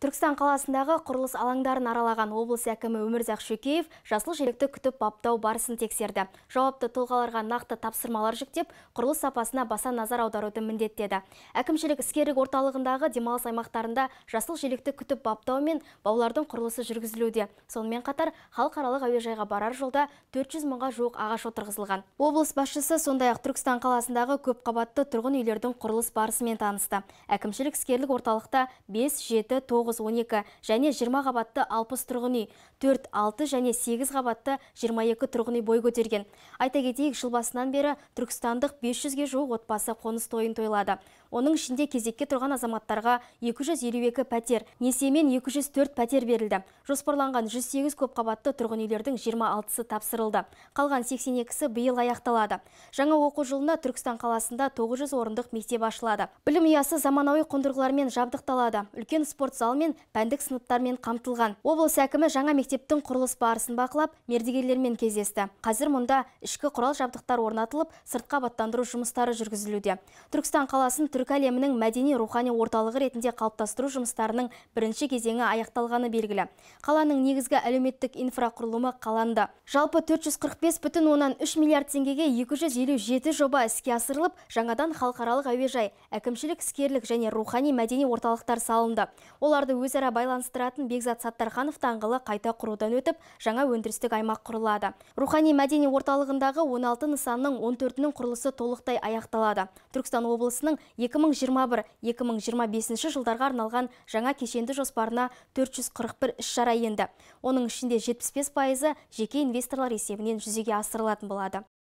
Түркістан қаласындағы құрылыс алаңдарын аралаған облыс әкімі Өмірзақ Шөкеев жасыл желекті күтіп баптау барысын тексерді. Жауапты тұлғаларға нақты тапсырмалар жүктеп, құрылыс сапасына баса назар аударуды міндеттеді. Әкімшілік іскерлік орталығындағы демалыс аймақтарында жасыл желекті күтіп баптау мен баулардың құрылысы жүргізілуде. Сонымен қатар, халықаралық әуежайға барар жолда 400 мыңға жуық ағаш отырғызылған. Облыс басшысы сондай-ақ Түркістан қаласындағы көпқабатты тұрғын үйлердің құрылыс барысымен танысты. Әкімшілік іскерлік орталықта 5, 7, 9 9-12 және 20 қабатты 60 тұрғыни, үй, 4-6 және 8 қабатты 22 тұрғын үй бой көтерген. Айта кетейік, жыл бері түркістандық 500-ге жоқ отбасы қоныс тойын тойлады. Оның ішінде кезекке тұрған азаматтарға 252 пәтер, несемен 204 пәтер берілді. Жоспарланған 108 қабатты тұрғын үйлердің 26-сы тапсырылды. Қалған 82-сі биыл аяқталады. Жаңа оқу жылында Түркістан қаласында 900 орындық мектеп ашылады. Білім ұясы заманауи қондырғылармен жабдықталады. Үлкен спорт зал мен пәндік сыныптармен қамтылған облыс әкімі жаңа мектептің құрылыс барысын бақылап мердігерлермен кездесті қазір мұнда ішкі құрал жабдықтар орнатылып сыртқа баттандыру жұмыстары жүргізілуде түркістан қаласын түркі әлемінің мәдени рухани орталығы ретінде қалыптастыру жұмыстарының бірінші кезеңі аяқталғаны белгілі қаланың негізгі әлеуметтік инфрақұрылымы қаланды жалпы 445 бүтін оннан үш миллиард теңгеге 257 жоба іске асырылып жаңадан халықаралық әуежай әкімшілік іскерлік және рухани мәдени орталықтар салынды оларды қалаларды өзара байланыстыратын Бекзат Саттарханов даңғылы қайта құрудан өтіп, жаңа өндірістік аймақ құрылады. Рухани мәдени орталығындағы 16 нысанның 14-нің құрылысы толықтай аяқталады. Түркістан облысының 2021-2025 жылдарға арналған жаңа кешенді жоспарына 441 іс-шара енді. Оның ішінде 75 пайызы жеке инвесторлар есебінен жүзеге асырылатын болады.